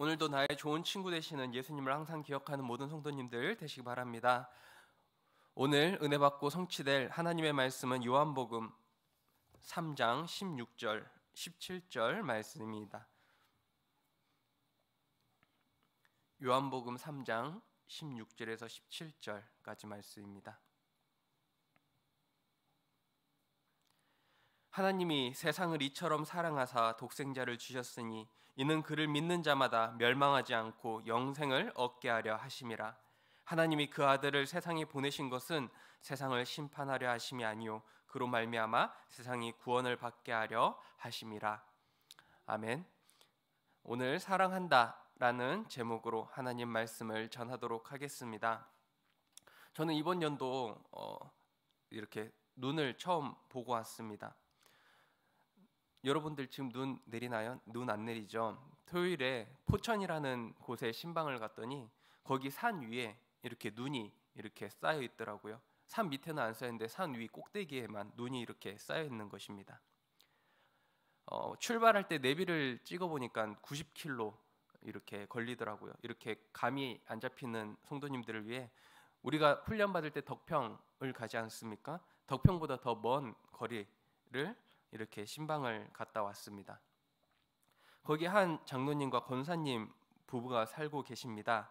오늘도 나의 좋은 친구 되시는 예수님을 항상 기억하는 모든 성도님들 되시기 바랍니다. 오늘 은혜 받고 성취될 하나님의 말씀은 요한복음 3장 16절, 17절 말씀입니다. 요한복음 3장 16절에서 17절까지 말씀입니다. 하나님이 세상을 이처럼 사랑하사 독생자를 주셨으니 이는 그를 믿는 자마다 멸망하지 않고 영생을 얻게 하려 하심이라 하나님이 그 아들을 세상에 보내신 것은 세상을 심판하려 하심이 아니요 그로 말미암아 세상이 구원을 받게 하려 하심이라 아멘 오늘 사랑한다라는 제목으로 하나님 말씀을 전하도록 하겠습니다 저는 이번 연도 어, 이렇게 눈을 처음 보고 왔습니다 여러분들 지금 눈 내리나요? 눈 안 내리죠. 토요일에 포천이라는 곳에 신방을 갔더니 거기 산 위에 이렇게 눈이 이렇게 쌓여 있더라고요. 산 밑에는 안 쌓여 는데산 위 꼭대기에만 눈이 이렇게 쌓여 있는 것입니다. 어, 출발할 때 내비를 찍어 보니까 90km 이렇게 걸리더라고요. 이렇게 감이 안 잡히는 성도님들을 위해 우리가 훈련 받을 때 덕평을 가지 않습니까? 덕평보다 더 먼 거리를 이렇게 신방을 갔다 왔습니다. 거기 한 장로님과 권사님 부부가 살고 계십니다.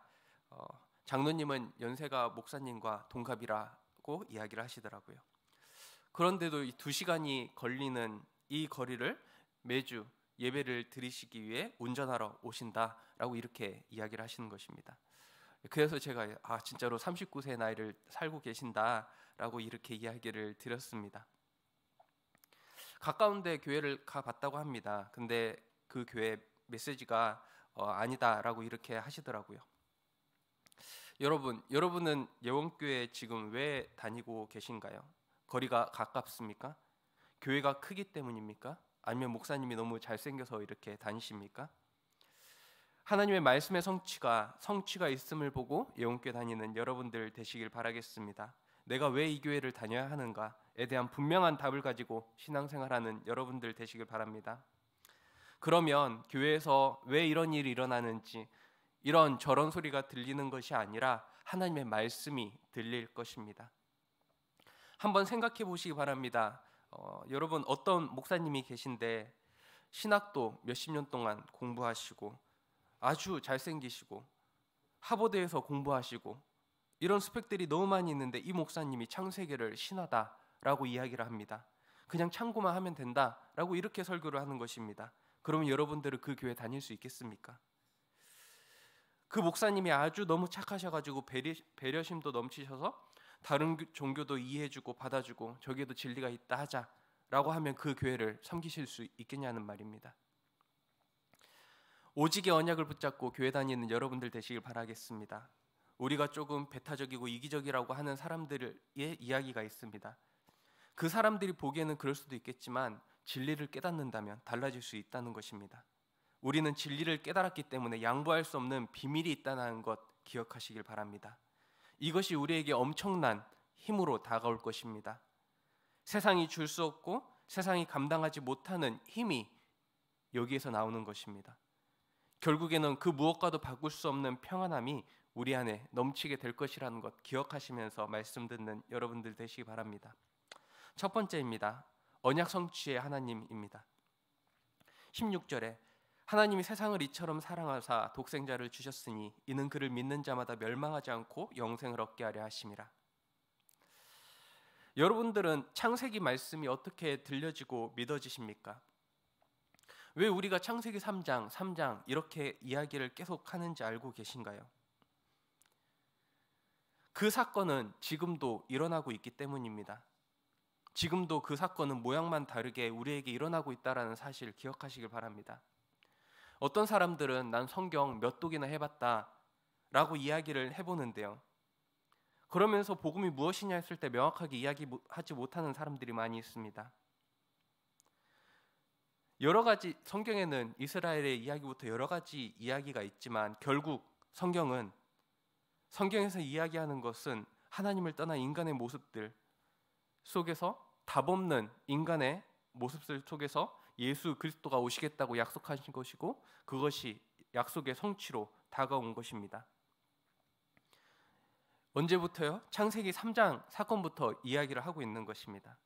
어, 장로님은 연세가 목사님과 동갑이라고 이야기를 하시더라고요. 그런데도 이두 시간이 걸리는 이 거리를 매주 예배를 드리시기 위해 운전하러 오신다라고 이렇게 이야기를 하시는 것입니다. 그래서 제가 아 진짜로 39세 나이를 살고 계신다라고 이렇게 이야기를 드렸습니다. 가까운데 교회를 가봤다고 합니다. 근데 그 교회 메시지가 어, 아니다라고 이렇게 하시더라고요. 여러분, 여러분은 예원교회 지금 왜 다니고 계신가요? 거리가 가깝습니까? 교회가 크기 때문입니까? 아니면 목사님이 너무 잘생겨서 이렇게 다니십니까? 하나님의 말씀의 성취가 성취가 있음을 보고 예원교회 다니는 여러분들 되시길 바라겠습니다. 내가 왜 이 교회를 다녀야 하는가? 것인가에 대한 분명한 답을 가지고 신앙생활하는 여러분들 되시길 바랍니다. 그러면 교회에서 왜 이런 일이 일어나는지 이런 저런 소리가 들리는 것이 아니라 하나님의 말씀이 들릴 것입니다. 한번 생각해 보시기 바랍니다. 어, 여러분 어떤 목사님이 계신데 신학도 몇십 년 동안 공부하시고 아주 잘생기시고 하버드에서 공부하시고 이런 스펙들이 너무 많이 있는데 이 목사님이 창세기를 신하다 라고 이야기를 합니다. 그냥 참고만 하면 된다 라고 이렇게 설교를 하는 것입니다. 그러면 여러분들은 그 교회 다닐 수 있겠습니까? 그 목사님이 아주 너무 착하셔가지고 배려, 배려심도 넘치셔서 다른 종교도 이해해주고 받아주고 저기에도 진리가 있다 하자라고 하면 그 교회를 섬기실 수 있겠냐는 말입니다. 오직의 언약을 붙잡고 교회 다니는 여러분들 되시길 바라겠습니다. 우리가 조금 배타적이고 이기적이라고 하는 사람들의 이야기가 있습니다. 그 사람들이 보기에는 그럴 수도 있겠지만 진리를 깨닫는다면 달라질 수 있다는 것입니다. 우리는 진리를 깨달았기 때문에 양보할 수 없는 비밀이 있다는 것 기억하시길 바랍니다. 이것이 우리에게 엄청난 힘으로 다가올 것입니다. 세상이 줄 수 없고 세상이 감당하지 못하는 힘이 여기에서 나오는 것입니다. 결국에는 그 무엇과도 바꿀 수 없는 평안함이 우리 안에 넘치게 될 것이라는 것 기억하시면서 말씀 듣는 여러분들 되시기 바랍니다. 첫 번째입니다. 언약 성취의 하나님입니다. 16절에 하나님이 세상을 이처럼 사랑하사 독생자를 주셨으니 이는 그를 믿는 자마다 멸망하지 않고 영생을 얻게 하려 하심이라. 여러분들은 창세기 말씀이 어떻게 들려지고 믿어지십니까? 왜 우리가 창세기 3장, 3장 이렇게 이야기를 계속 하는지 알고 계신가요? 그 사건은 지금도 일어나고 있기 때문입니다. 지금도 그 사건은 모양만 다르게 우리에게 일어나고 있다라는 사실 기억하시길 바랍니다. 어떤 사람들은 난 성경 몇 독이나 해봤다 라고 이야기를 해보는데요. 그러면서 복음이 무엇이냐 했을 때 명확하게 이야기하지 못하는 사람들이 많이 있습니다. 여러 가지 성경에는 이스라엘의 이야기부터 여러 가지 이야기가 있지만 결국 성경은 성경에서 이야기하는 것은 하나님을 떠난 인간의 모습들 속에서 답 없는 인간의 모습 속에서 예수 그리스도가 오시겠다고 약속하신 것이고 그것이 약속의 성취로 다가온 것입니다. 언제부터요? 창세기 3장 사건부터 이야기를 하고 있는 것입니다.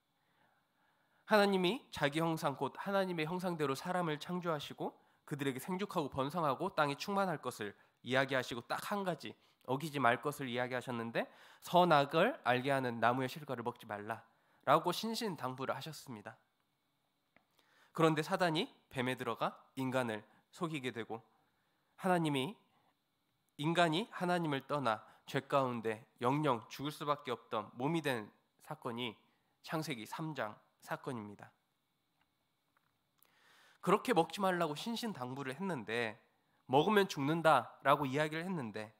하나님이 자기 형상 곧 하나님의 형상대로 사람을 창조하시고 그들에게 생육하고 번성하고 땅이 충만할 것을 이야기하시고 딱 한 가지 어기지 말 것을 이야기하셨는데 선악을 알게 하는 나무의 실과를 먹지 말라 라고 신신당부를 하셨습니다. 그런데 사단이 뱀에 들어가 인간을 속이게 되고 하나님이 인간이 하나님을 떠나 죄 가운데 영영 죽을 수밖에 없던 몸이 된 사건이 창세기 3장 사건입니다. 그렇게 먹지 말라고 신신당부를 했는데 먹으면 죽는다라고 이야기를 했는데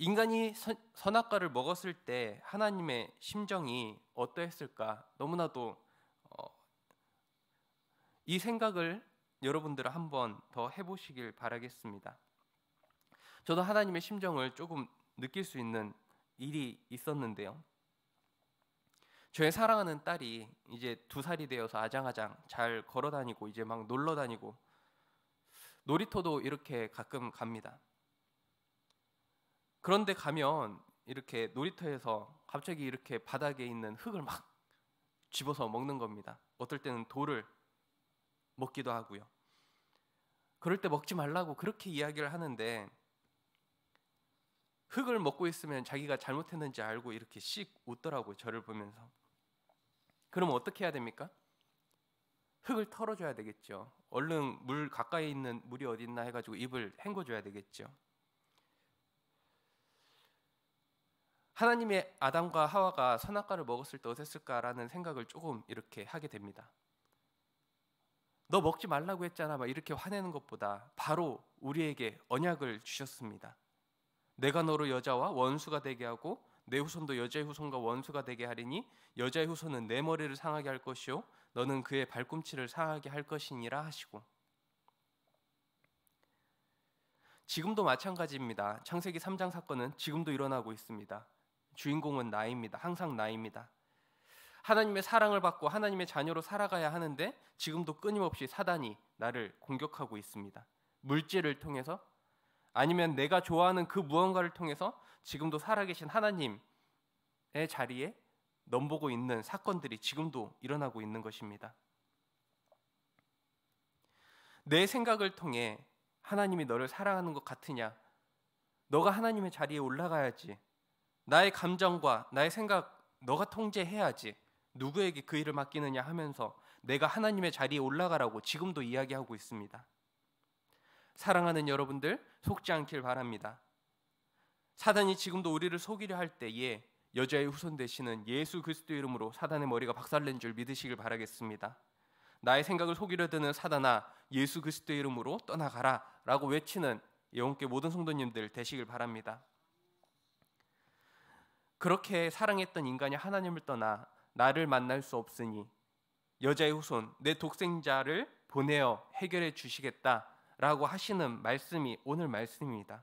인간이 선, 선악과를 먹었을 때 하나님의 심정이 어떠했을까 너무나도 어, 이 생각을 여러분들 한번 더 해보시길 바라겠습니다. 저도 하나님의 심정을 조금 느낄 수 있는 일이 있었는데요. 저의 사랑하는 딸이 이제 두 살이 되어서 아장아장 잘 걸어 다니고 이제 막 놀러 다니고 놀이터도 이렇게 가끔 갑니다. 그런데 가면 이렇게 놀이터에서 갑자기 이렇게 바닥에 있는 흙을 막 집어서 먹는 겁니다. 어떨 때는 돌을 먹기도 하고요. 그럴 때 먹지 말라고 그렇게 이야기를 하는데 흙을 먹고 있으면 자기가 잘못했는지 알고 이렇게 씩 웃더라고요. 저를 보면서. 그럼 어떻게 해야 됩니까? 흙을 털어줘야 되겠죠. 얼른 물 가까이 있는 물이 어딨나 해가지고 입을 헹궈줘야 되겠죠. 하나님의 아담과 하와가 선악과를 먹었을 때 어땠을까라는 생각을 조금 이렇게 하게 됩니다. 너 먹지 말라고 했잖아. 막 이렇게 화내는 것보다 바로 우리에게 언약을 주셨습니다. 내가 너로 여자와 원수가 되게 하고 내 후손도 여자의 후손과 원수가 되게 하리니 여자의 후손은 내 머리를 상하게 할 것이요 너는 그의 발꿈치를 상하게 할 것이니라 하시고 지금도 마찬가지입니다. 창세기 3장 사건은 지금도 일어나고 있습니다. 주인공은 나입니다. 항상 나입니다. 하나님의 사랑을 받고 하나님의 자녀로 살아가야 하는데 지금도 끊임없이 사단이 나를 공격하고 있습니다. 물질을 통해서 아니면 내가 좋아하는 그 무언가를 통해서 지금도 살아계신 하나님의 자리에 넘보고 있는 사건들이 지금도 일어나고 있는 것입니다. 내 생각을 통해 하나님이 너를 사랑하는 것 같으냐? 너가 하나님의 자리에 올라가야지. 나의 감정과 나의 생각 너가 통제해야지. 누구에게 그 일을 맡기느냐 하면서 내가 하나님의 자리에 올라가라고 지금도 이야기하고 있습니다. 사랑하는 여러분들 속지 않길 바랍니다. 사단이 지금도 우리를 속이려 할 때에 여자의 후손 되시는 예수 그리스도 이름으로 사단의 머리가 박살낸 줄 믿으시길 바라겠습니다. 나의 생각을 속이려 드는 사단아 예수 그리스도 이름으로 떠나가라라고 외치는 영께 모든 성도님들 되시길 바랍니다. 그렇게 사랑했던 인간이 하나님을 떠나 나를 만날 수 없으니 여자의 후손 내 독생자를 보내어 해결해 주시겠다라고 하시는 말씀이 오늘 말씀입니다.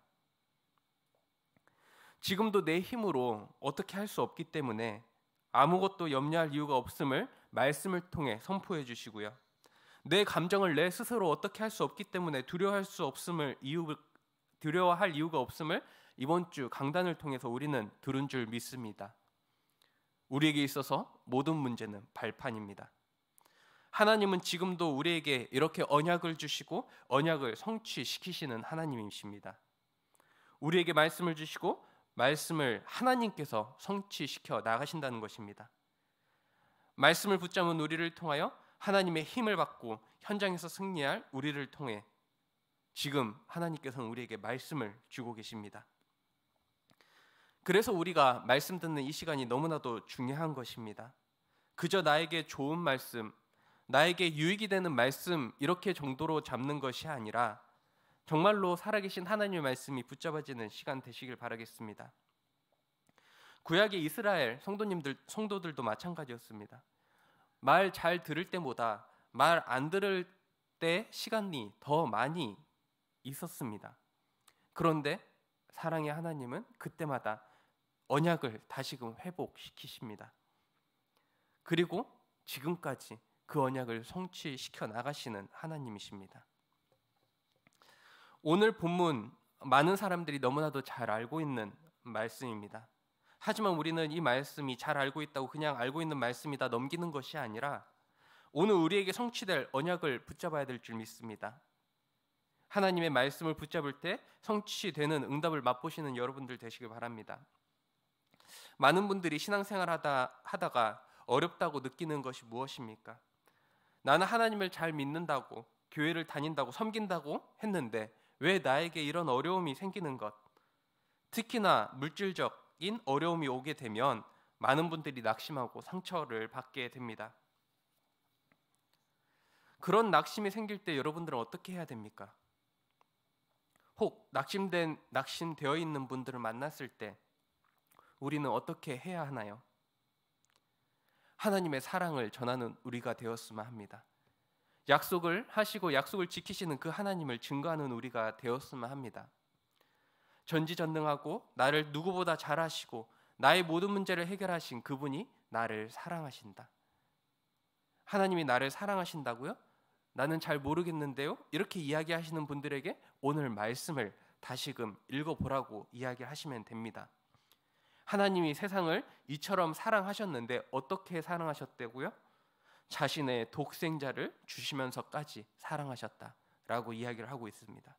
지금도 내 힘으로 어떻게 할 수 없기 때문에 아무것도 염려할 이유가 없음을 말씀을 통해 선포해 주시고요. 내 감정을 내 스스로 어떻게 할 수 없기 때문에 두려워할 수 없음을 이유 두려워할 이유가 없음을 이번 주 강단을 통해서 우리는 들은 줄 믿습니다. 우리에게 있어서 모든 문제는 발판입니다. 하나님은 지금도 우리에게 이렇게 언약을 주시고 언약을 성취시키시는 하나님이십니다. 우리에게 말씀을 주시고 말씀을 하나님께서 성취시켜 나가신다는 것입니다. 말씀을 붙잡은 우리를 통하여 하나님의 힘을 받고 현장에서 승리할 우리를 통해 지금 하나님께서는 우리에게 말씀을 주고 계십니다. 그래서 우리가 말씀 듣는 이 시간이 너무나도 중요한 것입니다. 그저 나에게 좋은 말씀, 나에게 유익이 되는 말씀 이렇게 정도로 잡는 것이 아니라 정말로 살아계신 하나님의 말씀이 붙잡아지는 시간 되시길 바라겠습니다. 구약의 이스라엘 성도님들 성도들도 마찬가지였습니다. 말 잘 들을 때보다 말 안 들을 때 시간이 더 많이 있었습니다. 그런데 사랑의 하나님은 그때마다 언약을 다시금 회복시키십니다. 그리고 지금까지 그 언약을 성취시켜 나가시는 하나님이십니다. 오늘 본문 많은 사람들이 너무나도 잘 알고 있는 말씀입니다. 하지만 우리는 이 말씀이 잘 알고 있다고 그냥 알고 있는 말씀이다 넘기는 것이 아니라 오늘 우리에게 성취될 언약을 붙잡아야 될 줄 믿습니다. 하나님의 말씀을 붙잡을 때 성취되는 응답을 맛보시는 여러분들 되시길 바랍니다. 많은 분들이 신앙생활 하다, 하다가 어렵다고 느끼는 것이 무엇입니까? 나는 하나님을 잘 믿는다고, 교회를 다닌다고, 섬긴다고 했는데 왜 나에게 이런 어려움이 생기는 것? 특히나 물질적인 어려움이 오게 되면 많은 분들이 낙심하고 상처를 받게 됩니다. 그런 낙심이 생길 때 여러분들은 어떻게 해야 됩니까? 혹 낙심된 낙심되어 있는 분들을 만났을 때 우리는 어떻게 해야 하나요? 하나님의 사랑을 전하는 우리가 되었으면 합니다. 약속을 하시고 약속을 지키시는 그 하나님을 증거하는 우리가 되었으면 합니다. 전지전능하고 나를 누구보다 잘 아시고 나의 모든 문제를 해결하신 그분이 나를 사랑하신다. 하나님이 나를 사랑하신다고요? 나는 잘 모르겠는데요. 이렇게 이야기하시는 분들에게 오늘 말씀을 다시금 읽어보라고 이야기하시면 됩니다. 하나님이 세상을 이처럼 사랑하셨는데 어떻게 사랑하셨대고요? 자신의 독생자를 주시면서까지 사랑하셨다라고 이야기를 하고 있습니다.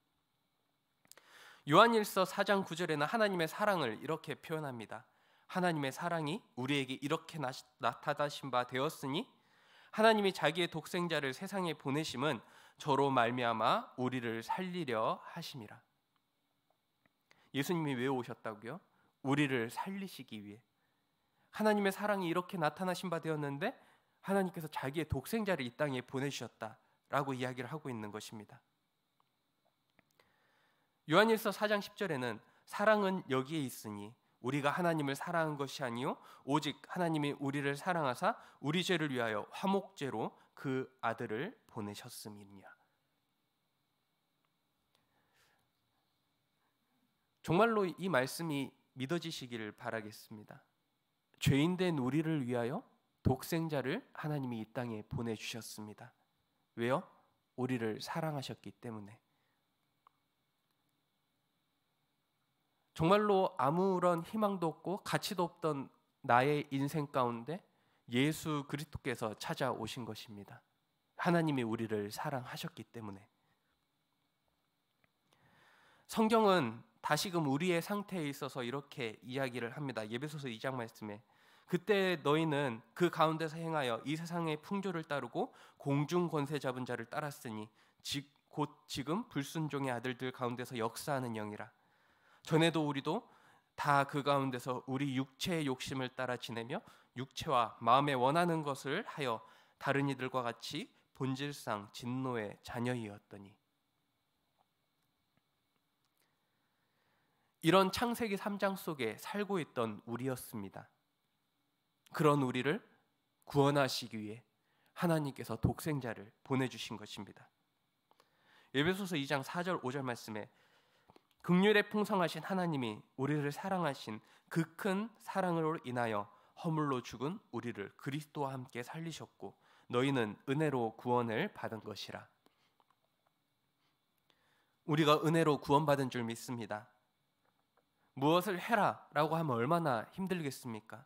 요한일서 4장 9절에는 하나님의 사랑을 이렇게 표현합니다. 하나님의 사랑이 우리에게 이렇게 나타나신 바 되었으니 하나님이 자기의 독생자를 세상에 보내심은 저로 말미암아 우리를 살리려 하심이라. 예수님이 왜 오셨다고요? 우리를 살리시기 위해 하나님의 사랑이 이렇게 나타나신 바 되었는데 하나님께서 자기의 독생자를 이 땅에 보내주셨다라고 이야기를 하고 있는 것입니다. 요한일서 4장 10절에는 사랑은 여기에 있으니 우리가 하나님을 사랑한 것이 아니요 오직 하나님이 우리를 사랑하사 우리 죄를 위하여 화목제로 그 아들을 보내셨음이니라. 정말로 이 말씀이 믿어지시기를 바라겠습니다. 죄인된 우리를 위하여 독생자를 하나님이 이 땅에 보내주셨습니다. 왜요? 우리를 사랑하셨기 때문에. 정말로 아무런 희망도 없고 가치도 없던 나의 인생 가운데 예수 그리스도께서 찾아오신 것입니다. 하나님이 우리를 사랑하셨기 때문에. 성경은 다시금 우리의 상태에 있어서 이렇게 이야기를 합니다. 예배소서 2장 말씀에 그때 너희는 그 가운데서 행하여 이 세상의 풍조를 따르고 공중 권세 잡은 자를 따랐으니 즉곧 지금 불순종의 아들들 가운데서 역사하는 영이라 전에도 우리도 다 그 가운데서 우리 육체의 욕심을 따라 지내며 육체와 마음에 원하는 것을 하여 다른 이들과 같이 본질상 진노의 자녀이었더니 이런 창세기 3장 속에 살고 있던 우리였습니다. 그런 우리를 구원하시기 위해 하나님께서 독생자를 보내주신 것입니다. 예배소서 2장 4절 5절 말씀에 극률에 풍성하신 하나님이 우리를 사랑하신 그 큰 사랑으로 인하여 허물로 죽은 우리를 그리스도와 함께 살리셨고 너희는 은혜로 구원을 받은 것이라. 우리가 은혜로 구원받은 줄 믿습니다. 무엇을 해라라고 하면 얼마나 힘들겠습니까?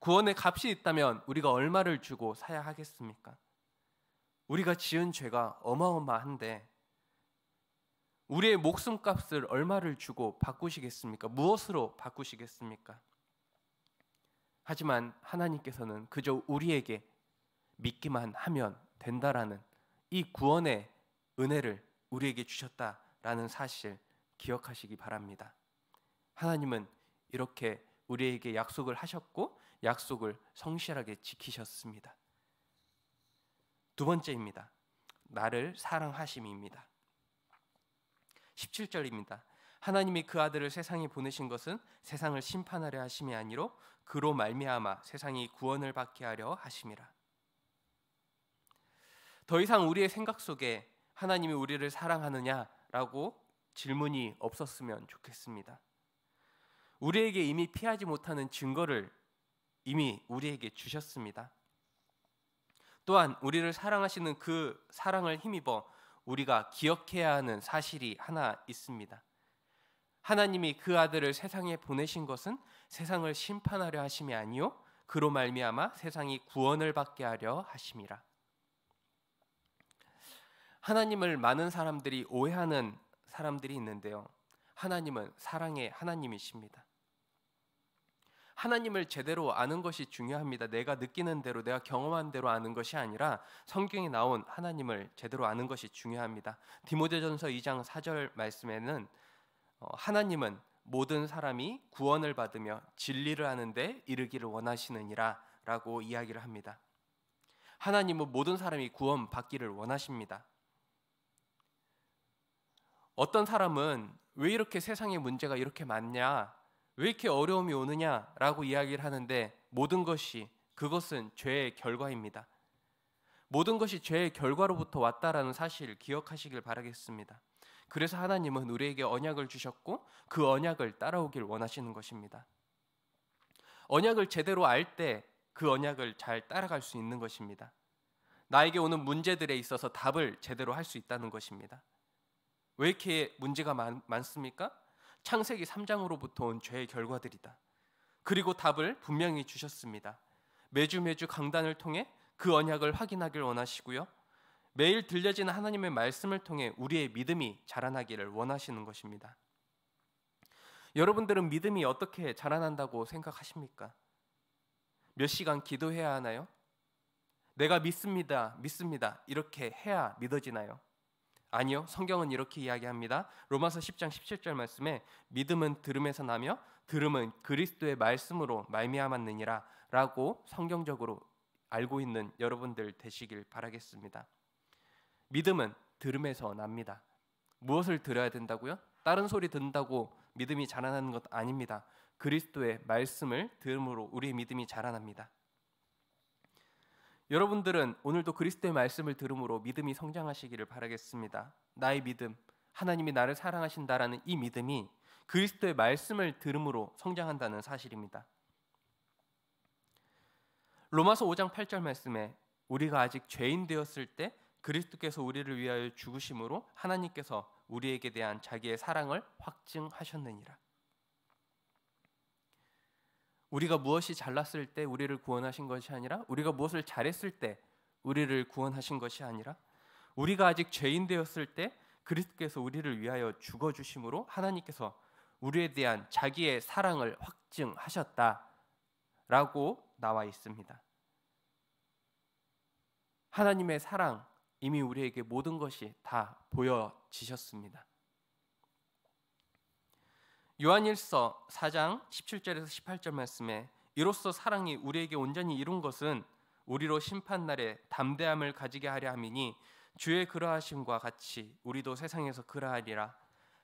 구원의 값이 있다면 우리가 얼마를 주고 사야 하겠습니까? 우리가 지은 죄가 어마어마한데 우리의 목숨값을 얼마를 주고 바꾸시겠습니까? 무엇으로 바꾸시겠습니까? 하지만 하나님께서는 그저 우리에게 믿기만 하면 된다라는 이 구원의 은혜를 우리에게 주셨다라는 사실 기억하시기 바랍니다. 하나님은 이렇게 우리에게 약속을 하셨고 약속을 성실하게 지키셨습니다. 두 번째입니다. 나를 사랑하심입니다. 17절입니다. 하나님이 그 아들을 세상에 보내신 것은 세상을 심판하려 하심이 아니로 그로 말미암아 세상이 구원을 받게 하려 하심이라. 더 이상 우리의 생각 속에 하나님이 우리를 사랑하느냐라고 질문이 없었으면 좋겠습니다. 우리에게 이미 피하지 못하는 증거를 이미 우리에게 주셨습니다. 또한 우리를 사랑하시는 그 사랑을 힘입어 우리가 기억해야 하는 사실이 하나 있습니다. 하나님이 그 아들을 세상에 보내신 것은 세상을 심판하려 하심이 아니요 그로 말미암아 세상이 구원을 받게 하려 하심이라. 하나님을 많은 사람들이 오해하는 사람들이 있는데요. 하나님은 사랑의 하나님이십니다. 하나님을 제대로 아는 것이 중요합니다. 내가 느끼는 대로 내가 경험한 대로 아는 것이 아니라 성경에 나온 하나님을 제대로 아는 것이 중요합니다. 디모데전서 2장 4절 말씀에는 어, 하나님은 모든 사람이 구원을 받으며 진리를 아는데 이르기를 원하시느니라라고 이야기를 합니다. 하나님은 모든 사람이 구원받기를 원하십니다. 어떤 사람은 왜 이렇게 세상에 문제가 이렇게 많냐? 왜 이렇게 어려움이 오느냐라고 이야기를 하는데 모든 것이 그것은 죄의 결과입니다. 모든 것이 죄의 결과로부터 왔다라는 사실 기억하시길 바라겠습니다. 그래서 하나님은 우리에게 언약을 주셨고 그 언약을 따라오길 원하시는 것입니다. 언약을 제대로 알 때 그 언약을 잘 따라갈 수 있는 것입니다. 나에게 오는 문제들에 있어서 답을 제대로 할 수 있다는 것입니다. 왜 이렇게 문제가 많, 많습니까? 창세기 3장으로부터 온 죄의 결과들이다. 그리고 답을 분명히 주셨습니다. 매주 매주 강단을 통해 그 언약을 확인하길 원하시고요. 매일 들려지는 하나님의 말씀을 통해 우리의 믿음이 자라나기를 원하시는 것입니다. 여러분들은 믿음이 어떻게 자라난다고 생각하십니까? 몇 시간 기도해야 하나요? 내가 믿습니다, 믿습니다. 이렇게 해야 믿어지나요? 아니요. 성경은 이렇게 이야기합니다. 로마서 10장 17절 말씀에 믿음은 들음에서 나며 들음은 그리스도의 말씀으로 말미암았느니라라고 성경적으로 알고 있는 여러분들 되시길 바라겠습니다. 믿음은 들음에서 납니다. 무엇을 들어야 된다고요? 다른 소리 듣는다고 믿음이 자라나는 것 아닙니다. 그리스도의 말씀을 들음으로 우리의 믿음이 자라납니다. 여러분들은 오늘도 그리스도의 말씀을 들음으로 믿음이 성장하시기를 바라겠습니다. 나의 믿음, 하나님이 나를 사랑하신다라는 이 믿음이 그리스도의 말씀을 들음으로 성장한다는 사실입니다. 로마서 5장 8절 말씀에 우리가 아직 죄인 되었을 때 그리스도께서 우리를 위하여 죽으심으로 하나님께서 우리에게 대한 자기의 사랑을 확증하셨느니라. 우리가 무엇이 잘났을 때 우리를 구원하신 것이 아니라 우리가 무엇을 잘했을 때 우리를 구원하신 것이 아니라 우리가 아직 죄인 되었을 때 그리스도께서 우리를 위하여 죽어 주심으로 하나님께서 우리에 대한 자기의 사랑을 확증하셨다라고 나와 있습니다. 하나님의 사랑 이미 우리에게 모든 것이 다 보여지셨습니다. 요한일서 4장 17절에서 18절 말씀에 이로써 사랑이 우리에게 온전히 이룬 것은 우리로 심판 날에 담대함을 가지게 하려 함이니 주의 그러하심과 같이 우리도 세상에서 그러하리라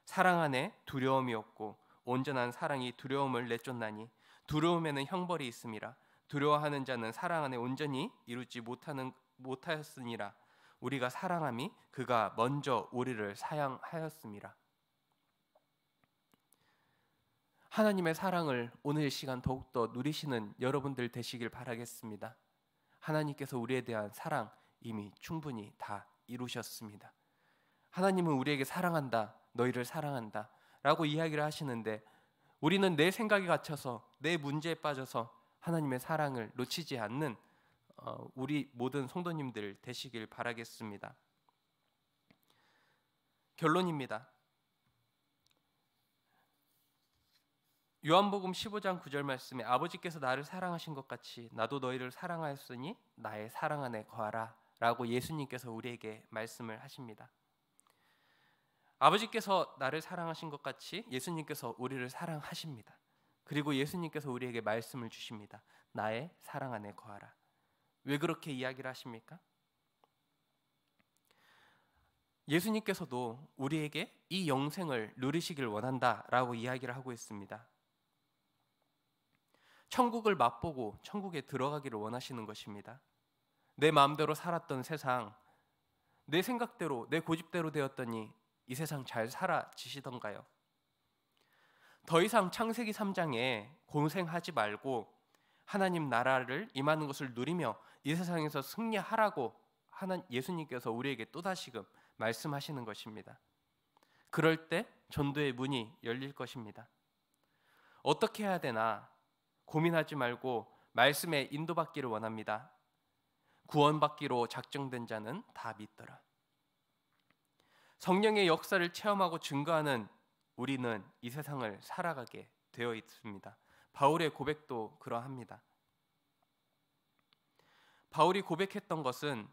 사랑 안에 두려움이 없고 온전한 사랑이 두려움을 내쫓나니 두려움에는 형벌이 있음이라 두려워하는 자는 사랑 안에 온전히 이루지 못하는 못하였으니라 우리가 사랑함이 그가 먼저 우리를 사양하였음이라 하나님의 사랑을 오늘 시간 더욱더 누리시는 여러분들 되시길 바라겠습니다. 하나님께서 우리에 대한 사랑 이미 충분히 다 이루셨습니다. 하나님은 우리에게 사랑한다, 너희를 사랑한다 라고 이야기를 하시는데 우리는 내 생각에 갇혀서 내 문제에 빠져서 하나님의 사랑을 놓치지 않는 어, 우리 모든 성도님들 되시길 바라겠습니다. 결론입니다. 요한복음 15장 9절 말씀에 아버지께서 나를 사랑하신 것 같이 나도 너희를 사랑하였으니 나의 사랑 안에 거하라라고 예수님께서 우리에게 말씀을 하십니다. 아버지께서 나를 사랑하신 것 같이 예수님께서 우리를 사랑하십니다. 그리고 예수님께서 우리에게 말씀을 주십니다. 나의 사랑 안에 거하라. 왜 그렇게 이야기를 하십니까? 예수님께서도 우리에게 이 영생을 누리시길 원한다라고 이야기를 하고 있습니다. 천국을 맛보고 천국에 들어가기를 원하시는 것입니다. 내 마음대로 살았던 세상, 내 생각대로 내 고집대로 되었더니 이 세상 잘 살아지시던가요? 더 이상 창세기 3장에 고생하지 말고 하나님 나라를 임하는 것을 누리며 이 세상에서 승리하라고 하나 예수님께서 우리에게 또다시금 말씀하시는 것입니다. 그럴 때 전도의 문이 열릴 것입니다. 어떻게 해야 되나? 고민하지 말고 말씀에 인도받기를 원합니다. 구원받기로 작정된 자는 다 믿더라. 성령의 역사를 체험하고 증거하는 우리는 이 세상을 살아가게 되어 있습니다. 바울의 고백도 그러합니다. 바울이 고백했던 것은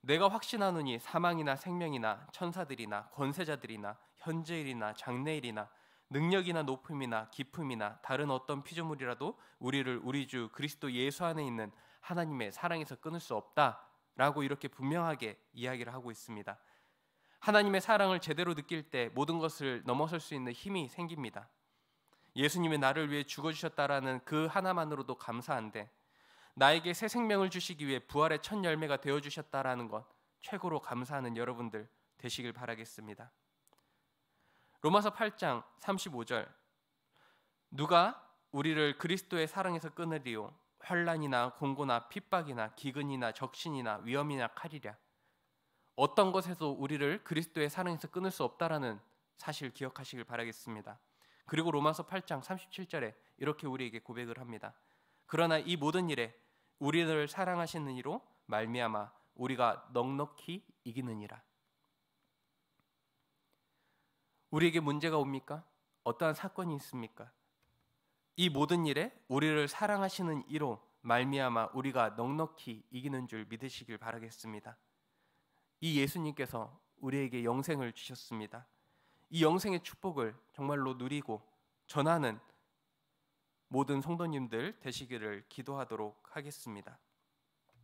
내가 확신하노니 사망이나 생명이나 천사들이나 권세자들이나 현재일이나 장래일이나 능력이나 높음이나 기품이나 다른 어떤 피조물이라도 우리를 우리 주 그리스도 예수 안에 있는 하나님의 사랑에서 끊을 수 없다라고 이렇게 분명하게 이야기를 하고 있습니다. 하나님의 사랑을 제대로 느낄 때 모든 것을 넘어설 수 있는 힘이 생깁니다. 예수님의 나를 위해 죽어 주셨다라는 그 하나만으로도 감사한데 나에게 새 생명을 주시기 위해 부활의 첫 열매가 되어 주셨다라는 것 최고로 감사하는 여러분들 되시길 바라겠습니다. 로마서 8장 35절 누가 우리를 그리스도의 사랑에서 끊으리요 환란이나 공고나 핍박이나 기근이나 적신이나 위험이나 칼이랴 어떤 것에서 우리를 그리스도의 사랑에서 끊을 수 없다라는 사실 기억하시길 바라겠습니다. 그리고 로마서 8장 37절에 이렇게 우리에게 고백을 합니다. 그러나 이 모든 일에 우리를 사랑하시는 이로 말미암아 우리가 넉넉히 이기느니라. 우리에게 문제가 옵니까? 어떠한 사건이 있습니까? 이 모든 일에 우리를 사랑하시는 이로 말미암아 우리가 넉넉히 이기는 줄 믿으시길 바라겠습니다. 이 예수님께서 우리에게 영생을 주셨습니다. 이 영생의 축복을 정말로 누리고 전하는 모든 성도님들 되시기를 기도하도록 하겠습니다.